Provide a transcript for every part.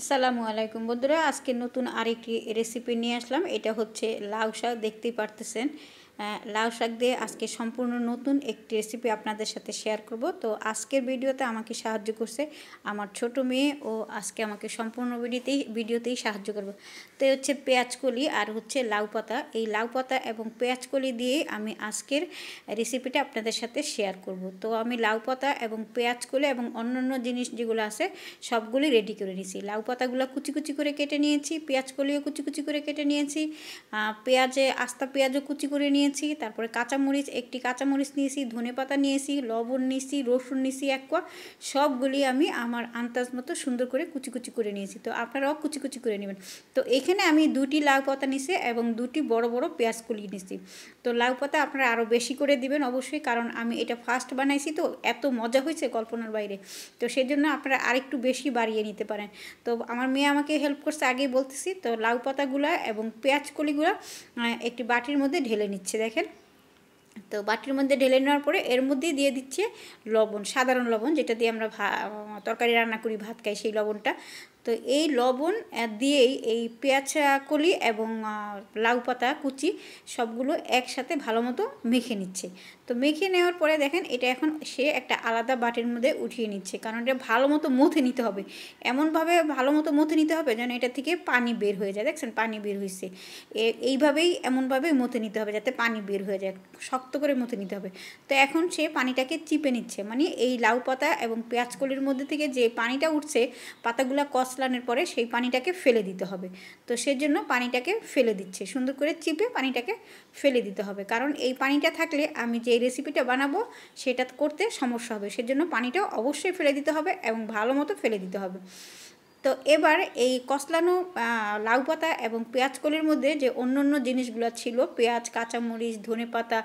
আসসালামু আলাইকুম বন্ধুরা আজকে নতুন আরেকটি রেসিপি নিয়ে আসলাম এটা হচ্ছে লাউ শাক দেখতেই পারতেছেন লাউ শাক দিয়ে আজকে সম্পূর্ণ নতুন একটি রেসিপি আপনাদের সাথে শেয়ার করব তো আজকের ভিডিওতে আমাকে সাহায্য করছে আমার ছোট মেয়ে ও আজকে আমাকে সম্পূর্ণ ভিডিওতেই ভিডিওতেই সাহায্য করবে তো হচ্ছে পেঁয়াজকলি আর হচ্ছে লাউ পাতা এই লাউ পাতা এবং পেঁয়াজকলি দিয়ে আমি আজকের রেসিপিটা আপনাদের সাথে শেয়ার করব তো আমি লাউ পাতা এবং পেঁয়াজকলি এবং অন্যান্য জিনিস যেগুলো আছে সবগুলি রেডি করে নিয়েছি লাউ পাতাগুলো কুচি কুচি করে কেটে নিয়েছি পেঁয়াজকলিও কুচি কুচি করে কেটে নিয়েছি পেঁয়াজে আস্তা পেঁয়াজও কুচি করে নিয়ে নিয়েছি তারপরে কাঁচামরিচ একটি কাঁচামরিচ নিয়েছি ধনে পাতা নিয়েছি লবণ নিয়েছি রসুন নিয়েছি এক কোয়া সবগুলি আমি আমার আন্দাজ মতো সুন্দর করে কুচি কুচি করে নিয়েছি তো আপনারাও কুচি কুচি করে নেবেন তো এখানে আমি দুটি লাউ পাতা নিছি এবং দুটি বড় বড় পেঁয়াজ কুলি নিছি তো লাউ পাতা আপনারা আরও বেশি করে দিবেন অবশ্যই কারণ আমি এটা ফার্স্ট বানাইছি তো এত মজা হয়েছে কল্পনার বাইরে তো সেই জন্য আপনারা আরেকটু বেশি বাড়িয়ে নিতে পারেন তো আমার মেয়ে আমাকে হেল্প করছে আগেই বলতেছি তো লাউ পাতাগুলা এবং পেঁয়াজ কলিগুলা একটি বাটির মধ্যে ঢেলে নিচ্ছে দিচ্ছে দেখেন তো বাটির মধ্যে ঢেলে নেওয়ার পরে এর মধ্যেই দিয়ে দিচ্ছে লবণ সাধারণ লবণ যেটা দিয়ে আমরা তরকারি রান্না করি ভাত খাই সেই লবণটা তো এই লবণ দিয়েই এই পেঁয়াজ কলি এবং লাউ পাতা কুচি সবগুলো একসাথে ভালো মতো মেখে নিচ্ছে তো মেখে নেওয়ার পরে দেখেন এটা এখন সে একটা আলাদা বাটির মধ্যে উঠিয়ে নিচ্ছে কারণ এটা ভালো মতো মুথে নিতে হবে এমনভাবে ভালো মতো মুথে নিতে হবে যেন এটা থেকে পানি বের হয়ে যায় দেখছেন পানি বের হয়েছে এইভাবেই এমনভাবেই মুথে নিতে হবে যাতে পানি বের হয়ে যায় শক্ত করে মুথে নিতে হবে তো এখন সে পানিটাকে চিপে নিচ্ছে মানে এই লাউ পাতা এবং পেঁয়াজ কলির মধ্যে থেকে যে পানিটা উঠছে পাতাগুলো কষ মশলানোর পরে সেই পানিটাকে ফেলে দিতে হবে তো সেজন্য পানিটাকে ফেলে দিচ্ছে সুন্দর করে চিপে পানিটাকে ফেলে দিতে হবে কারণ এই পানিটা থাকলে আমি যে রেসিপিটা বানাবো সেটা করতে সমস্যা হবে সেজন্য পানিটা অবশ্যই ফেলে দিতে হবে এবং ভালো মতো ফেলে দিতে হবে তো এবার এই কসলানো লাউ পাতা এবং পেঁয়াজ কলির মধ্যে যে অন্য অন্য জিনিসগুলো ছিল পেঁয়াজ কাঁচামরিচ ধনে পাতা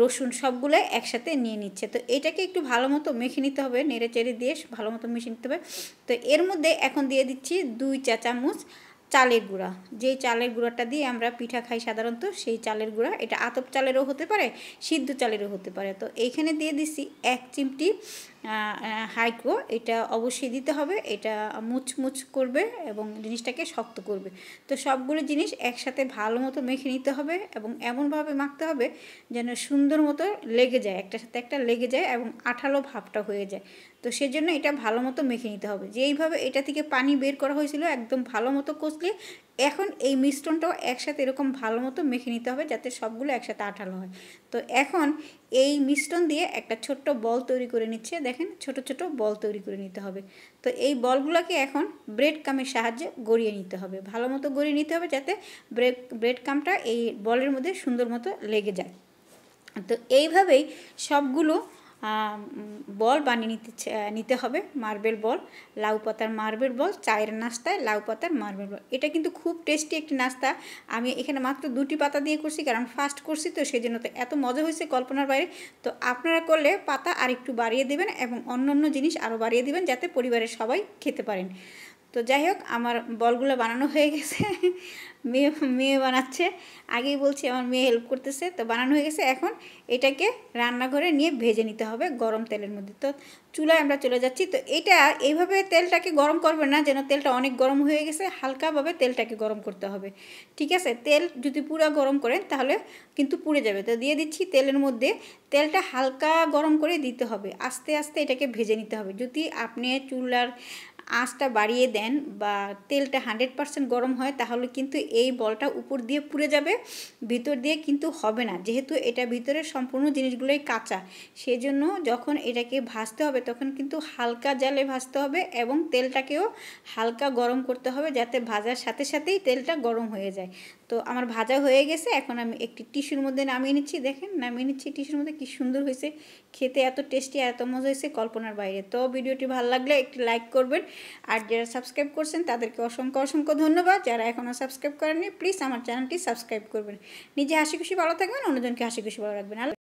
রসুন সবগুলো একসাথে নিয়ে নিচ্ছে তো এটাকে একটু ভালো মতো মেখে নিতে হবে নেড়ে চেড়ে দিয়ে ভালো মতো মেশে নিতে হবে তো এর মধ্যে এখন দিয়ে দিচ্ছি দুই চা চামচ চালের গুঁড়া যেই চালের গুঁড়াটা দিয়ে আমরা পিঠা খাই সাধারণত সেই চালের গুঁড়া এটা আতপ চালেরও হতে পারে সিদ্ধ চালেরও হতে পারে তো এইখানে দিয়ে দিচ্ছি এক চিমটি হাইকো এটা অবশ্যই দিতে হবে এটা মুচমুচ করবে এবং জিনিসটাকে শক্ত করবে তো সবগুলো জিনিস একসাথে ভালো মতো মেখে নিতে হবে এবং এমনভাবে মাখতে হবে যেন সুন্দর মতো লেগে যায় একটা সাথে একটা লেগে যায় এবং আঠালো ভাবটা হয়ে যায় তো সেজন্য এটা ভালো মতো মেখে নিতে হবে যেইভাবে এটা থেকে পানি বের করা হয়েছিল একদম ভালো মতো কষলে এখন এই মিশ্রণটাও একসাথে এরকম ভালো মতো মেখে নিতে হবে যাতে সবগুলো একসাথে আঠালো হয় তো এখন এই মিশ্রণ দিয়ে একটা ছোট্ট বল তৈরি করে নিচ্ছে দেখেন ছোট ছোট বল তৈরি করে নিতে হবে তো এই বলগুলোকে এখন ব্রেড কামের সাহায্যে গড়িয়ে নিতে হবে ভালো মতো গড়িয়ে নিতে হবে যাতে ব্রেড ব্রেড কামটা এই বলের মধ্যে সুন্দর মতো লেগে যায় তো এইভাবেই সবগুলো বল বানিয়ে নিতে নিতে হবে মার্বেল বল লাউ পাতার মার্বেল বল চায়ের নাস্তায় লাউ পাতার মার্বেল বল এটা কিন্তু খুব টেস্টি একটি নাস্তা আমি এখানে মাত্র দুটি পাতা দিয়ে করছি কারণ ফার্স্ট করছি তো সেই জন্য তো এত মজা হয়েছে কল্পনার বাইরে তো আপনারা করলে পাতা আর একটু বাড়িয়ে দেবেন এবং অন্য অন্য জিনিস আরও বাড়িয়ে দেবেন যাতে পরিবারের সবাই খেতে পারেন তো যাই হোক আমার বলগুলো বানানো হয়ে গেছে মেয়ে মেয়ে বানাচ্ছে আগেই বলছি আমার মেয়ে হেল্প করতেছে তো বানানো হয়ে গেছে এখন এটাকে রান্নাঘরে নিয়ে ভেজে নিতে হবে গরম তেলের মধ্যে তো চুলায় আমরা চলে যাচ্ছি তো এটা এইভাবে তেলটাকে গরম করবে না যেন তেলটা অনেক গরম হয়ে গেছে হালকাভাবে তেলটাকে গরম করতে হবে ঠিক আছে তেল যদি পুরো গরম করেন তাহলে কিন্তু পুড়ে যাবে তো দিয়ে দিচ্ছি তেলের মধ্যে তেলটা হালকা গরম করে দিতে হবে আস্তে আস্তে এটাকে ভেজে নিতে হবে যদি আপনি চুলার আঁচটা বাড়িয়ে দেন বা তেলটা হান্ড্রেড পারসেন্ট গরম হয় তাহলে কিন্তু এই বলটা উপর দিয়ে পুড়ে যাবে ভিতর দিয়ে কিন্তু হবে না যেহেতু এটা ভিতরের সম্পূর্ণ জিনিসগুলোই কাঁচা সেজন্য যখন এটাকে ভাজতে হবে তখন কিন্তু হালকা জালে ভাজতে হবে এবং তেলটাকেও হালকা গরম করতে হবে যাতে ভাজার সাথে সাথেই তেলটা গরম হয়ে যায় তো আমার ভাজা হয়ে গেছে এখন আমি একটি টিস্যুর মধ্যে নামিয়ে নিচ্ছি দেখেন নামিয়ে নিচ্ছি টিস্যুর মধ্যে কি সুন্দর হয়েছে খেতে এত টেস্টি এত মজা হয়েছে কল্পনার বাইরে তো ভিডিওটি ভালো লাগলে একটি লাইক করবেন আর যারা সাবস্ক্রাইব করছেন তাদেরকে অসংখ্য অসংখ্য ধন্যবাদ যারা এখনও সাবস্ক্রাইব করেননি প্লিজ আমার চ্যানেলটি সাবস্ক্রাইব করবেন নিজে হাসি খুশি ভালো থাকবেন অন্যজনকে হাসি খুশি ভালো রাখবেন